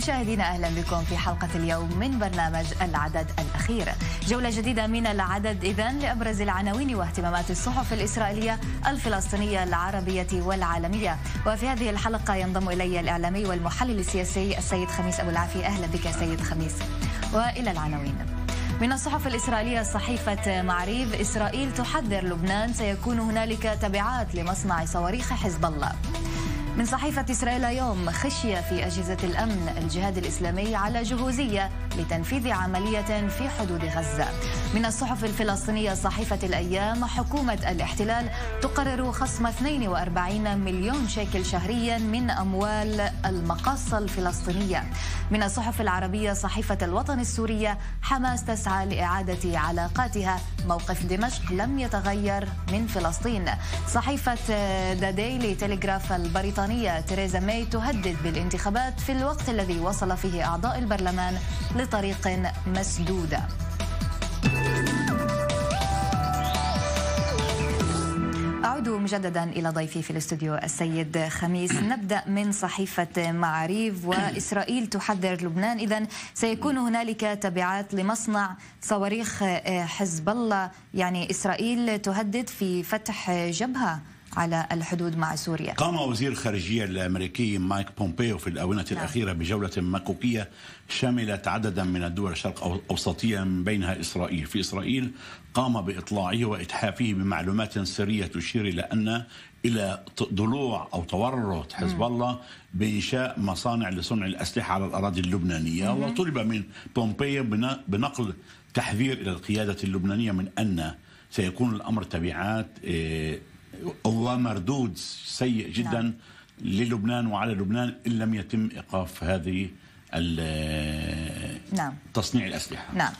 مشاهدينا أهلا بكم في حلقة اليوم من برنامج العدد الأخير جولة جديدة من العدد إذا لأبرز العناوين واهتمامات الصحف الإسرائيلية الفلسطينية العربية والعالمية وفي هذه الحلقة ينضم إلي الإعلامي والمحلل السياسي السيد خميس أبو العافي أهلا بك سيد خميس وإلى العناوين من الصحف الإسرائيلية صحيفة معريف إسرائيل تحذر لبنان سيكون هنالك تبعات لمصنع صواريخ حزب الله من صحيفة إسرائيل يوم خشية في أجهزة الأمن الجهاد الإسلامي على جهوزية لتنفيذ عملية في حدود غزة من الصحف الفلسطينية صحيفة الأيام حكومة الاحتلال تقرر خصم 42 مليون شيكل شهريا من أموال المقاصة الفلسطينية من الصحف العربية صحيفة الوطن السورية حماس تسعى لإعادة علاقاتها موقف دمشق لم يتغير من فلسطين صحيفة دا ديلي تلغراف البريطانية البريطانية تيريزا ماي تهدد بالانتخابات في الوقت الذي وصل فيه أعضاء البرلمان لطريق مسدودة أعود مجددا إلى ضيفي في الاستوديو السيد خميس نبدأ من صحيفة معاريف وإسرائيل تحذر لبنان إذا سيكون هنالك تبعات لمصنع صواريخ آه، حزب الله يعني إسرائيل تهدد في فتح جبهة على الحدود مع سوريا قام وزير الخارجية الأمريكي مايك بومبيو في الآونة نعم. الأخيرة بجولة مكوكية شملت عددا من الدول الشرق أوسطية من بينها إسرائيل في إسرائيل قام بإطلاعه وإتحافه بمعلومات سرية تشير إلى أن إلى ضلوع أو تورط حزب الله بإنشاء مصانع لصنع الأسلحة على الأراضي اللبنانية مم. وطلب من بومبيو بنقل تحذير إلى القيادة اللبنانية من أن سيكون الأمر تبعات إيه، ومردود سيء جدا نعم. للبنان وعلى لبنان ان لم يتم ايقاف هذه نعم. تصنيع الأسلحة نعم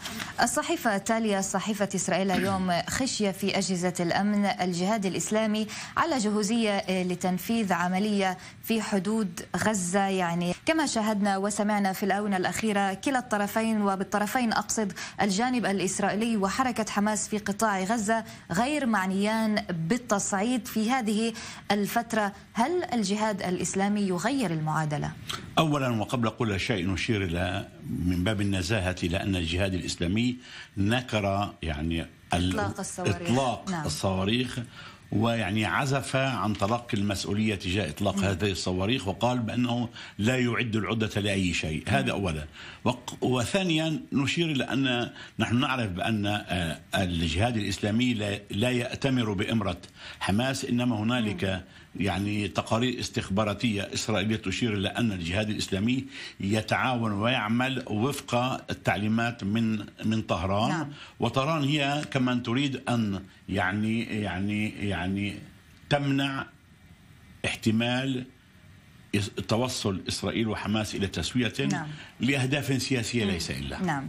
الصحيفة التالية صحيفة إسرائيل اليوم خشية في أجهزة الأمن الجهاد الإسلامي على جهوزية آه، لتنفيذ عملية في حدود غزة يعني كما شاهدنا وسمعنا في الآونة الأخيرة كلا الطرفين وبالطرفين أقصد الجانب الإسرائيلي وحركة حماس في قطاع غزة غير معنيان بالتصعيد في هذه الفترة هل الجهاد الإسلامي يغير المعادلة؟ أولا وقبل كل شيء نشير إلى من باب بالنزاهة لأن الجهاد الإسلامي نكر يعني إطلاق الصواريخ, إطلاق نعم. الصواريخ ويعني عزف عن تلقي المسؤوليه تجاه اطلاق م. نعم. هذه الصواريخ وقال بانه لا يعد العده لاي شيء، نعم. هذا اولا، وثانيا نشير الى ان نحن نعرف بان آه، الجهاد الاسلامي لا ياتمر بامره حماس انما هنالك م. نعم. يعني تقارير استخباراتية إسرائيلية تشير إلى أن الجهاد الإسلامي يتعاون ويعمل وفق التعليمات من من طهران نعم. وطهران هي كمان تريد أن يعني يعني يعني تمنع احتمال توصل إسرائيل وحماس إلى تسوية نعم. لأهداف سياسية نعم. ليس إلا نعم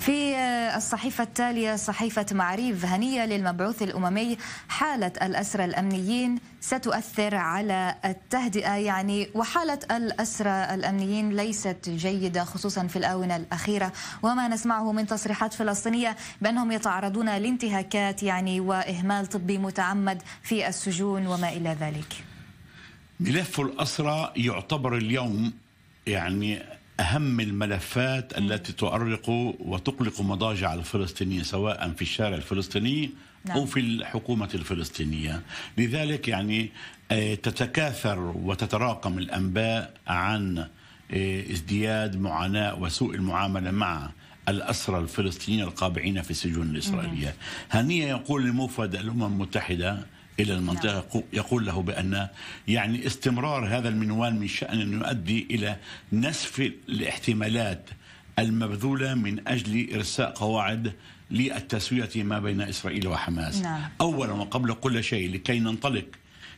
في آه، الصحيفة التالية صحيفة معريف هنية للمبعوث الأممي حالة الأسرى الأمنيين ستؤثر على التهدئة يعني وحالة الأسرى الأمنيين ليست جيدة خصوصا في الآونة الأخيرة وما نسمعه من تصريحات فلسطينية بأنهم يتعرضون لانتهاكات يعني وإهمال طبي متعمد في السجون وما إلى ذلك ملف الأسرى يعتبر اليوم يعني أهم الملفات التي تؤرق وتقلق مضاجع الفلسطينية سواء في الشارع الفلسطيني نعم. أو في الحكومة الفلسطينية لذلك يعني آه، تتكاثر وتتراكم الأنباء عن آه، ازدياد معاناة وسوء المعاملة مع الأسرى الفلسطينيين القابعين في السجون الإسرائيلية هنية يقول لموفد الأمم المتحدة إلى المنطقة نعم. يقول له بأن يعني استمرار هذا المنوال من شأن أن يؤدي إلى نسف الاحتمالات المبذولة من أجل إرساء قواعد للتسوية ما بين إسرائيل وحماس نعم. أولا وقبل كل شيء لكي ننطلق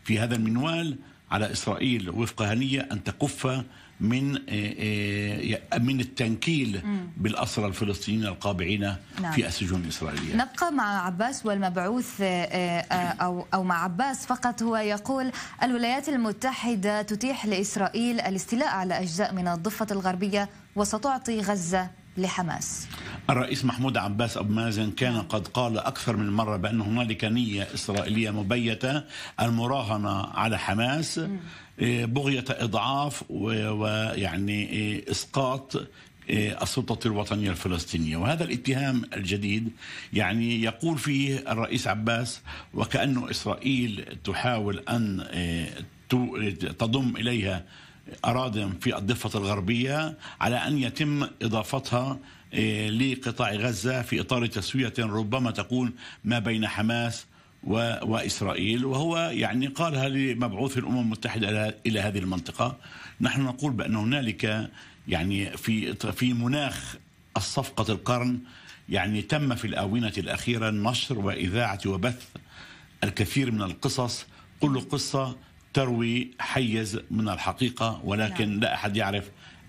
في هذا المنوال على إسرائيل وفق هنية أن تكف من آه، آه، من التنكيل بالأسرى الفلسطينيين القابعين نعم. في السجون الإسرائيلية نبقى مع عباس والمبعوث آه، أو, أو مع عباس فقط هو يقول الولايات المتحدة تتيح لإسرائيل الاستيلاء على أجزاء من الضفة الغربية وستعطي غزة لحماس الرئيس محمود عباس أبو مازن كان نعم. قد قال أكثر من مرة بأن هنالك نية إسرائيلية مبيتة المراهنة على حماس م. إيه، بغية إضعاف ويعني إيه، إسقاط إيه، السلطة الوطنية الفلسطينية وهذا الاتهام الجديد يعني يقول فيه الرئيس عباس وكأنه إسرائيل تحاول أن تضم إليها أراضي في الضفة الغربية على أن يتم إضافتها لقطاع غزة في إطار تسوية ربما تكون ما بين حماس وإسرائيل وهو يعني قالها لمبعوث الأمم المتحدة إلى هذه المنطقة نحن نقول بأن هنالك يعني في في مناخ الصفقة القرن يعني تم في الآونة الأخيرة نشر وإذاعة وبث الكثير من القصص كل قصة تروي حيز من الحقيقة ولكن نعم. لا أحد يعرف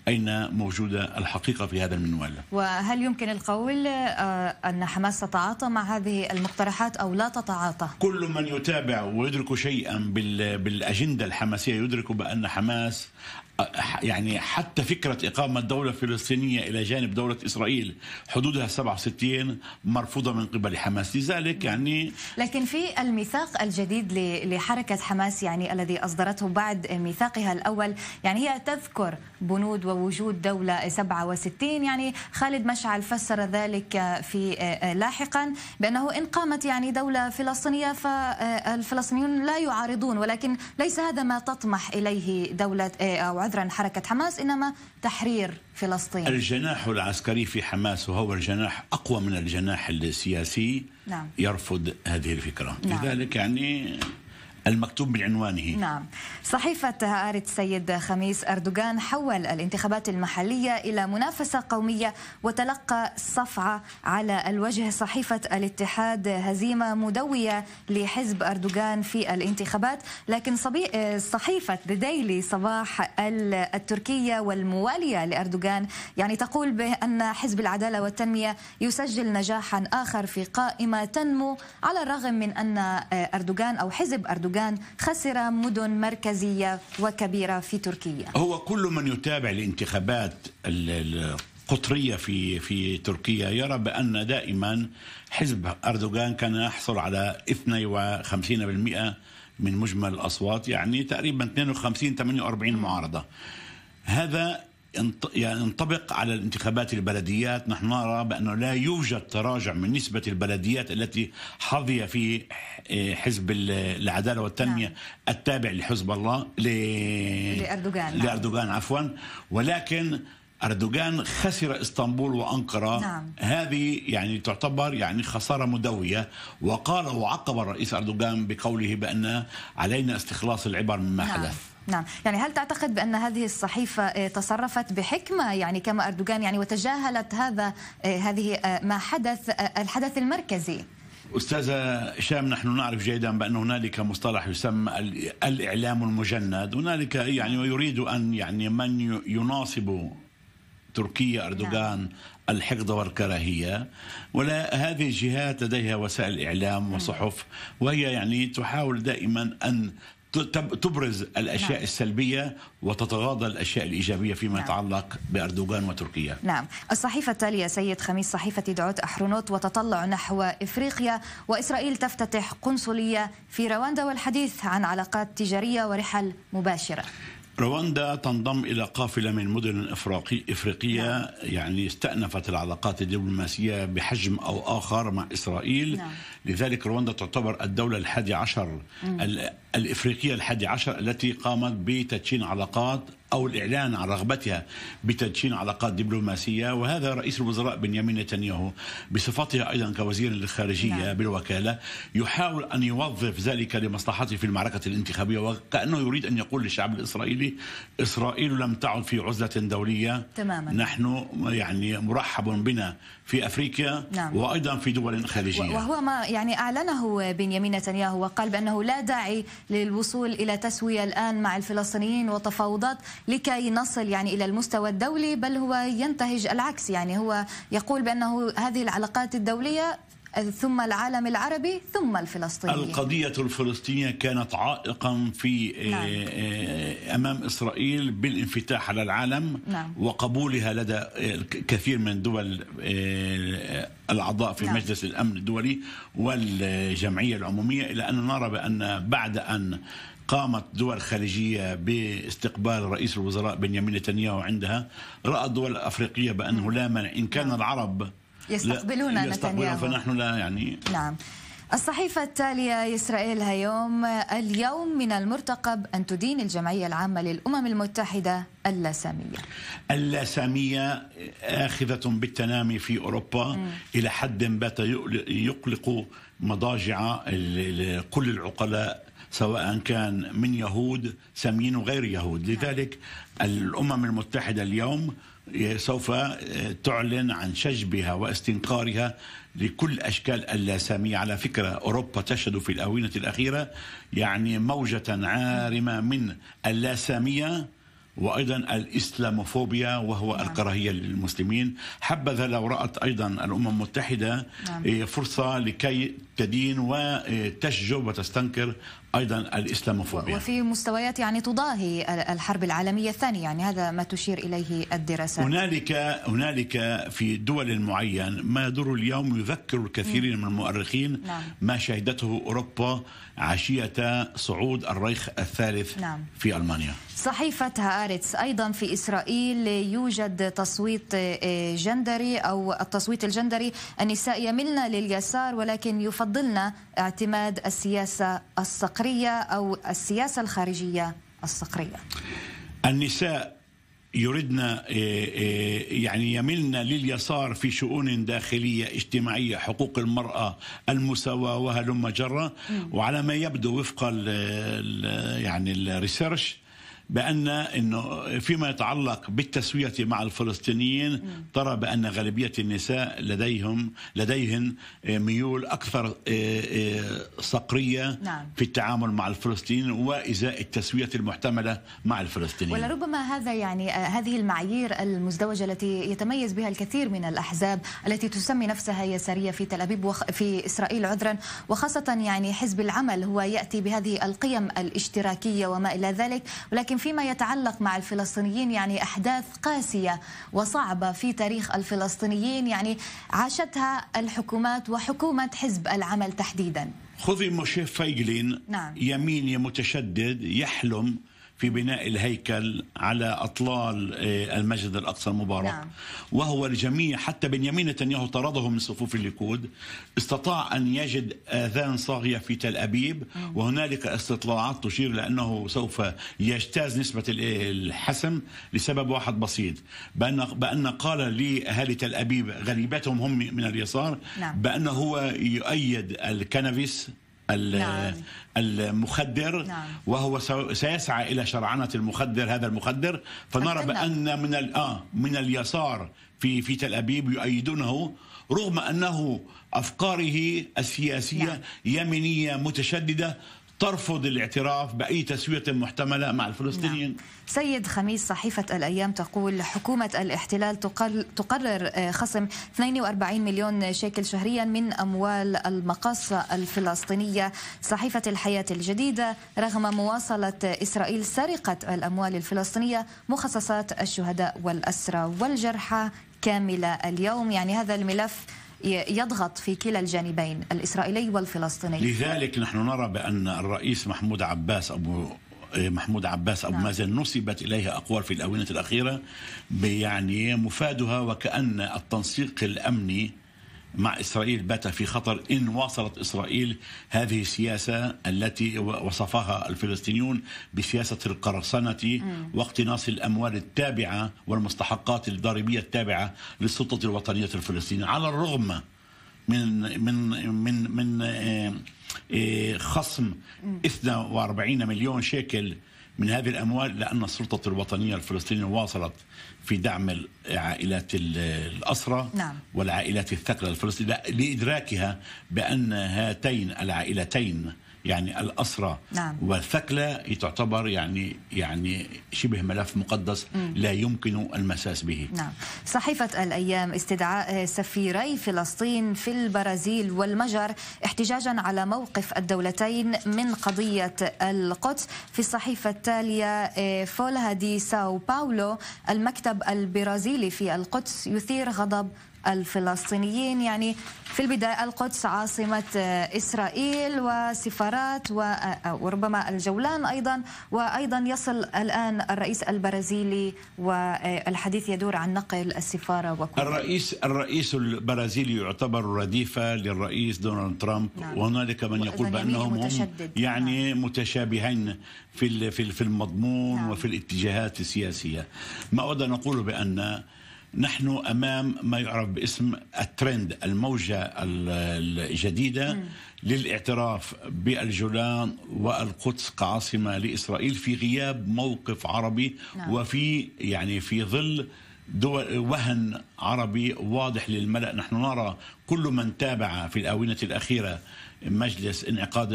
أين موجودة الحقيقة في هذا المنوال وهل يمكن القول آه، أن حماس تتعاطى مع هذه المقترحات أو لا تتعاطى كل من يتابع ويدرك شيئا بالأجندة الحماسية يدرك بأن حماس يعني حتى فكرة إقامة دولة فلسطينية إلى جانب دولة إسرائيل حدودها 67 مرفوضة من قبل حماس لذلك يعني لكن في الميثاق الجديد لحركة حماس يعني الذي أصدرته بعد ميثاقها الأول يعني هي تذكر بنود ووجود دولة 67 يعني خالد مشعل فسر ذلك في آه، لاحقا بأنه إن قامت يعني دولة فلسطينية فالفلسطينيون لا يعارضون ولكن ليس هذا ما تطمح إليه دولة آه، أو عذرا حركة حماس إنما تحرير فلسطين الجناح العسكري في حماس وهو الجناح أقوى من الجناح السياسي نعم. يرفض هذه الفكرة نعم. لذلك يعني المكتوب بعنوانه نعم صحيفة هارت سيد خميس أردوغان حول الانتخابات المحلية إلى منافسة قومية وتلقى صفعة على الوجه صحيفة الاتحاد هزيمة مدوية لحزب أردوغان في الانتخابات لكن صحيفة ديلي صباح التركية والموالية لأردوغان يعني تقول بأن حزب العدالة والتنمية يسجل نجاحا آخر في قائمة تنمو على الرغم من أن أردوغان أو حزب أردوغان أردوغان خسر مدن مركزية وكبيرة في تركيا هو كل من يتابع الانتخابات القطرية في في تركيا يرى بان دائما حزب اردوغان كان يحصل على 52% من مجمل الاصوات يعني تقريبا 52 48 معارضه هذا يعني ينطبق على الانتخابات البلديات نحن نرى بأنه لا يوجد تراجع من نسبة البلديات التي حظي في حزب العدالة والتنمية نعم. التابع لحزب الله ل... لأردوغان لأردوغان عفوا ولكن أردوغان خسر اسطنبول وأنقرة نعم. هذه يعني تعتبر يعني خسارة مدوية وقال وعقب الرئيس أردوغان بقوله بأن علينا استخلاص العبر مما نعم. حدث نعم يعني هل تعتقد بأن هذه الصحيفة آه، تصرفت بحكمة يعني كما أردوغان يعني وتجاهلت هذا آه، هذه آه، ما حدث الحدث المركزي أستاذة هشام نحن نعرف جيدا بأن هنالك مصطلح يسمى الإعلام المجند هنالك يعني ويريد نعم. أن يعني من يناصب تركيا نعم. أردوغان الحقد والكراهية ولا هذه الجهات لديها وسائل إعلام وصحف وهي يعني تحاول دائما أن تبرز الاشياء نعم. السلبيه وتتغاضى الاشياء الايجابيه فيما نعم. يتعلق باردوغان وتركيا. نعم، الصحيفه التاليه سيد خميس صحيفه دعوت احرونوت وتطلع نحو افريقيا واسرائيل تفتتح قنصليه في رواندا والحديث عن علاقات تجاريه ورحل مباشره. رواندا تنضم إلى قافلة من مدن إفريقي إفريقية نعم. يعني استأنفت العلاقات الدبلوماسية بحجم أو آخر مع إسرائيل نعم. لذلك رواندا تعتبر الدولة الحادي عشر الإفريقية الحادي عشر التي قامت بتدشين علاقات أو الإعلان عن رغبتها بتدشين علاقات دبلوماسية وهذا رئيس الوزراء بنيامين نتنياهو بصفته أيضا كوزير للخارجية نعم. بالوكالة يحاول أن يوظف ذلك لمصلحته في المعركة الانتخابية وكأنه يريد أن يقول للشعب الإسرائيلي إسرائيل لم تعد في عزلة دولية تماما. نحن يعني مرحب بنا في افريقيا نعم. وايضا في دول خليجيه وهو ما يعني اعلنه بنيامين نتنياهو وقال بانه لا داعي للوصول الى تسويه الان مع الفلسطينيين وتفاوضات لكي نصل يعني الى المستوى الدولي بل هو ينتهج العكس يعني هو يقول بانه هذه العلاقات الدوليه ثم العالم العربي ثم الفلسطيني القضية الفلسطينية كانت عائقا في آه، نعم. آه، أمام إسرائيل بالانفتاح على العالم نعم. وقبولها لدى آه، كثير من دول الأعضاء في نعم. مجلس الأمن الدولي والجمعية العمومية إلى أن نرى بأن بعد أن قامت دول خليجية باستقبال رئيس الوزراء بنيامين نتنياهو عندها رأى الدول الأفريقية بأنه لا من إن كان نعم. العرب يستقبلون نتنياهو فنحن لا يعني نعم الصحيفة التالية إسرائيل هيوم اليوم من المرتقب أن تدين الجمعية العامة للأمم المتحدة اللاسامية اللاسامية آخذة بالتنامي في أوروبا م. إلى حد بات يقلق مضاجع كل العقلاء سواء كان من يهود ساميين وغير يهود نعم. لذلك الأمم المتحدة اليوم سوف آه، تعلن عن شجبها واستنقارها لكل اشكال اللاساميه على فكره اوروبا تشهد في الاونه الاخيره يعني موجه عارمه من اللاساميه وايضا الاسلاموفوبيا وهو نعم. الكراهيه للمسلمين حبذا لو رات ايضا الامم المتحده نعم. آه، فرصه لكي تدين وتشجب وتستنكر ايضا الاسلاموفوبيا وفي مستويات يعني تضاهي الحرب العالميه الثانيه يعني هذا ما تشير اليه الدراسات هنالك هنالك في دول معين ما يدور اليوم يذكر الكثيرين من المؤرخين نعم. ما شهدته اوروبا عشيه صعود الريخ الثالث نعم. في المانيا صحيفة هآرتس أيضا في إسرائيل يوجد تصويت آه، جندري أو التصويت الجندري النساء يملن لليسار ولكن يفضلن اعتماد السياسة الصقلية الصقرية أو السياسة الخارجية الصقرية النساء يريدنا آه، آه، يعني يملنا لليسار في شؤون داخلية اجتماعية حقوق المرأة المساواة وهلم جرة وعلى ما يبدو وفق الـ يعني الريسيرش بأن أنه فيما يتعلق بالتسوية مع الفلسطينيين ترى بأن غالبية النساء لديهم لديهن آه، ميول أكثر آه، آه، صقرية نعم. في التعامل مع الفلسطينيين وإزاء التسوية المحتملة مع الفلسطينيين ولربما هذا يعني هذه المعايير المزدوجة التي يتميز بها الكثير من الأحزاب التي تسمي نفسها يسارية في تل أبيب وفي في إسرائيل عذرا وخاصة يعني حزب العمل هو يأتي بهذه القيم الاشتراكية وما إلى ذلك ولكن فيما يتعلق مع الفلسطينيين يعني أحداث قاسية وصعبة في تاريخ الفلسطينيين يعني عاشتها الحكومات وحكومة حزب العمل تحديداً خذي مشيف فيجلين نعم. يميني متشدد يحلم في بناء الهيكل على أطلال آه، المسجد الأقصى المبارك نعم. وهو الجميع حتى بنيامين نتنياهو طرده من صفوف الليكود استطاع أن يجد آذان صاغية في تل أبيب وهنالك استطلاعات تشير لأنه سوف يجتاز نسبة الحسم لسبب واحد بسيط بأن, بأن قال لأهالي تل أبيب غريبتهم هم من اليسار نعم. بأنه هو يؤيد الكنفيس نعم. المخدر نعم. وهو سيسعى الى شرعنه المخدر هذا المخدر فنرى بان من آه من اليسار في في تل ابيب يؤيدونه رغم انه افكاره السياسيه نعم. متشدده ترفض الاعتراف بأي تسوية محتملة مع الفلسطينيين نعم. سيد خميس صحيفة الأيام تقول حكومة الاحتلال تقرر آه، خصم 42 مليون شيكل شهريا من أموال المقاصة الفلسطينية صحيفة الحياة الجديدة رغم مواصلة إسرائيل سرقة الأموال الفلسطينية مخصصات الشهداء والأسرى والجرحى كاملة اليوم يعني هذا الملف يضغط في كلا الجانبين الإسرائيلي والفلسطيني لذلك نحن نرى بأن الرئيس محمود عباس أبو إيه، محمود عباس أبو نعم. مازن نسبت إليه أقوال في الأونة الأخيرة يعني مفادها وكأن التنسيق الأمني مع اسرائيل بات في خطر ان واصلت اسرائيل هذه السياسه التي وصفها الفلسطينيون بسياسه القرصنه واقتناص الاموال التابعه والمستحقات الضريبيه التابعه للسلطه الوطنيه الفلسطينيه على الرغم من من من من آه، آه، خصم 42 مليون شيكل من هذه الاموال لان السلطه الوطنيه الفلسطينيه واصلت في دعم عائلات الأسرة نعم. والعائلات الثقلة الفلسطينية لإدراكها بأن هاتين العائلتين يعني الأسرة نعم. والثكلة تعتبر يعني يعني شبه ملف مقدس مم. لا يمكن المساس به نعم. صحيفة الأيام استدعاء سفيري فلسطين في البرازيل والمجر احتجاجا على موقف الدولتين من قضية القدس في الصحيفة التالية إيه، فولها دي ساو باولو المكتب البرازيلي في القدس يثير غضب الفلسطينيين يعني في البداية القدس عاصمة آه، إسرائيل وسفارات آه، آه، وربما الجولان أيضا وأيضا يصل الآن الرئيس البرازيلي والحديث يدور عن نقل السفارة وكل الرئيس الرئيس البرازيلي يعتبر رديفة للرئيس دونالد ترامب نعم. وهنالك من يقول يعني بأنهم يعني نعم. متشابهين في في المضمون نعم. وفي الاتجاهات السياسية ما أود أن أقول بأن نحن امام ما يعرف باسم الترند الموجه الجديده م. للاعتراف بالجولان والقدس كعاصمه لاسرائيل في غياب موقف عربي نعم. وفي يعني في ظل دول وهن عربي واضح للملأ نحن نرى كل من تابع في الآونة الأخيرة مجلس انعقاد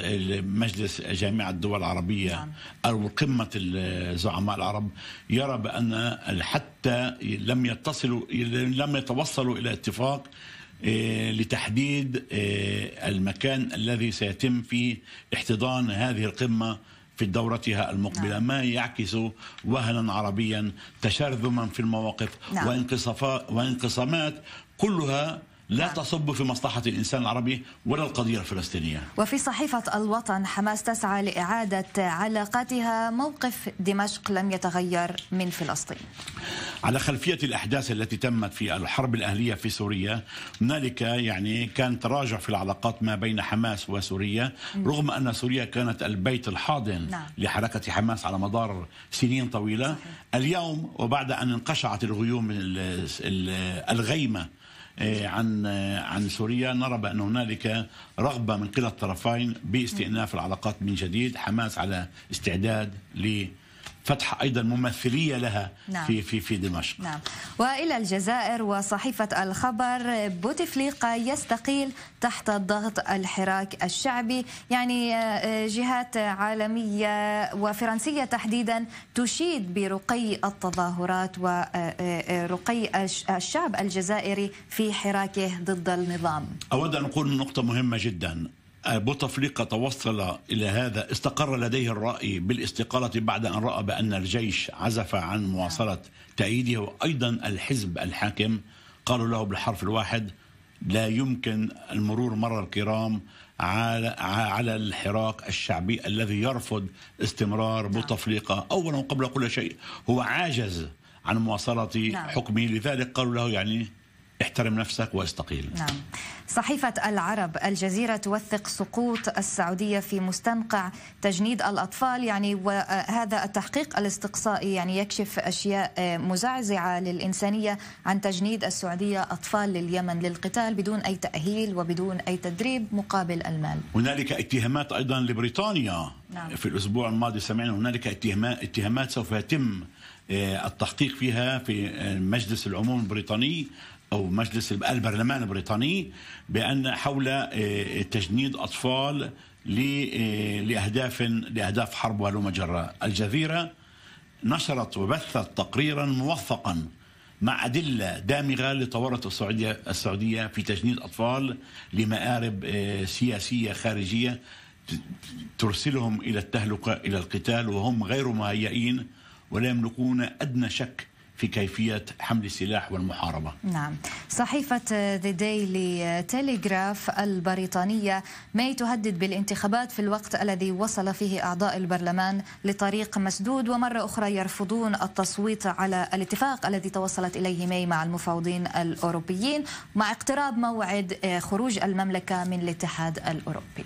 مجلس جامعة الدول العربية نعم. أو قمة الزعماء العرب يرى بأن حتى لم يتصلوا لم يتوصلوا إلى اتفاق آه، لتحديد آه، المكان الذي سيتم فيه احتضان هذه القمة في دورتها المقبلة نعم. ما يعكس وهنا عربيا تشرذما في المواقف نعم. وانقسامات كلها لا نعم. تصب في مصلحة الإنسان العربي ولا القضية الفلسطينية وفي صحيفة الوطن حماس تسعى لإعادة علاقاتها موقف دمشق لم يتغير من فلسطين على خلفية الأحداث التي تمت في الحرب الأهلية في سوريا هنالك يعني كان تراجع في العلاقات ما بين حماس وسوريا رغم أن سوريا كانت البيت الحاضن نعم. لحركة حماس على مدار سنين طويلة اليوم وبعد أن انقشعت الغيوم الغيمة آه، عن آه، عن سوريا نرى بان هنالك رغبه من كلا الطرفين باستئناف العلاقات من جديد حماس على استعداد ل فتح ايضا ممثليه لها نعم. في في في دمشق نعم والى الجزائر وصحيفه الخبر بوتفليقه يستقيل تحت ضغط الحراك الشعبي يعني آه، آه، جهات عالميه وفرنسيه تحديدا تشيد برقي التظاهرات ورقي آه، الشعب الجزائري في حراكه ضد النظام اود ان اقول نقطه مهمه جدا بوتفليقة توصل إلى هذا استقر لديه الرأي بالاستقالة بعد أن رأى بأن الجيش عزف عن مواصلة تأييده وأيضا الحزب الحاكم قالوا له بالحرف الواحد لا يمكن المرور مرة الكرام على على الحراك الشعبي الذي يرفض استمرار نعم. بوتفليقة أولا قبل كل شيء هو عاجز عن مواصلة نعم. حكمه لذلك قالوا له يعني احترم نفسك واستقيل نعم صحيفة العرب الجزيرة توثق سقوط السعودية في مستنقع تجنيد الأطفال يعني وهذا التحقيق الاستقصائي يعني يكشف أشياء مزعزعة للإنسانية عن تجنيد السعودية أطفال لليمن للقتال بدون أي تأهيل وبدون أي تدريب مقابل المال هنالك اتهامات أيضا لبريطانيا نعم. في الأسبوع الماضي سمعنا هنالك اتهامات سوف يتم آه، التحقيق فيها في آه، مجلس العموم البريطاني أو مجلس البرلمان البريطاني بأن حول آه، تجنيد أطفال آه، لأهداف لأهداف حرب وهلم مجره الجزيرة نشرت وبثت تقريرا موثقا مع أدلة دامغة لتورط السعودية السعودية في تجنيد أطفال لمآرب آه، سياسية خارجية ترسلهم إلى التهلكة إلى القتال وهم غير مهيئين ولا يملكون أدنى شك في كيفية حمل السلاح والمحاربة نعم صحيفة ذا Daily Telegraph البريطانية ماي تهدد بالانتخابات في الوقت الذي وصل فيه أعضاء البرلمان لطريق مسدود ومرة أخرى يرفضون التصويت على الاتفاق الذي توصلت إليه ماي مع المفاوضين الأوروبيين مع اقتراب موعد خروج المملكة من الاتحاد الأوروبي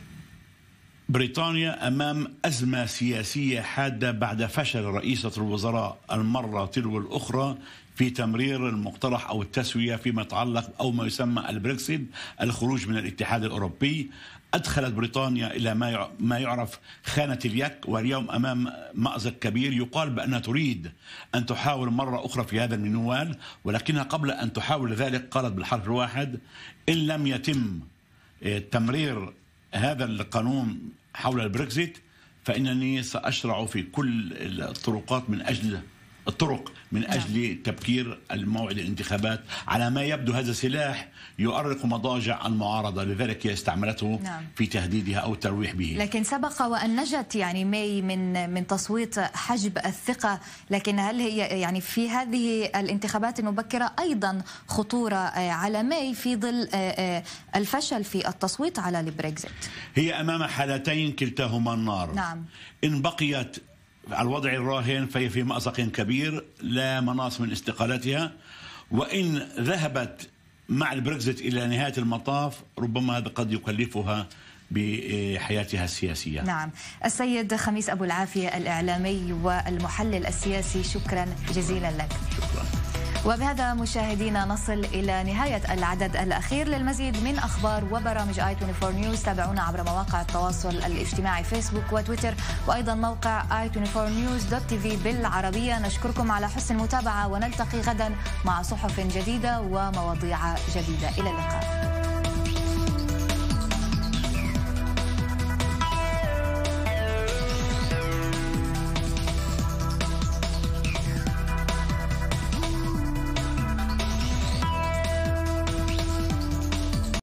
بريطانيا امام ازمه سياسيه حاده بعد فشل رئيسه الوزراء المره تلو الاخرى في تمرير المقترح او التسويه فيما يتعلق او ما يسمى البريكسيت الخروج من الاتحاد الاوروبي ادخلت بريطانيا الى ما ما يعرف خانه اليك واليوم امام مازق كبير يقال بانها تريد ان تحاول مره اخرى في هذا المنوال ولكنها قبل ان تحاول ذلك قالت بالحرف الواحد ان لم يتم آه، تمرير هذا القانون حول البريكزيت فانني ساشرع في كل الطرقات من اجل الطرق من نعم. أجل تبكير الموعد الانتخابات على ما يبدو هذا سلاح يؤرق مضاجع المعارضة لذلك هي استعملته نعم. في تهديدها أو الترويح به لكن سبق وأن نجت يعني ماي من من تصويت حجب الثقة لكن هل هي يعني في هذه الانتخابات المبكرة أيضا خطورة آه، على ماي في ظل آه، آه، الفشل في التصويت على البريكزيت هي أمام حالتين كلتاهما النار نعم. إن بقيت الوضع الراهن فهي في مأزق كبير لا مناص من استقالتها وإن ذهبت مع البريكزت إلى نهاية المطاف ربما هذا قد يكلفها بحياتها السياسية نعم السيد خميس أبو العافية الإعلامي والمحلل السياسي شكرا جزيلا لك شكرا وبهذا مشاهدينا نصل إلى نهاية العدد الأخير للمزيد من أخبار وبرامج آي 24 نيوز تابعونا عبر مواقع التواصل الاجتماعي فيسبوك وتويتر وأيضا موقع آي 24 نيوز دوت تي في بالعربية نشكركم على حسن المتابعة ونلتقي غدا مع صحف جديدة ومواضيع جديدة إلى اللقاء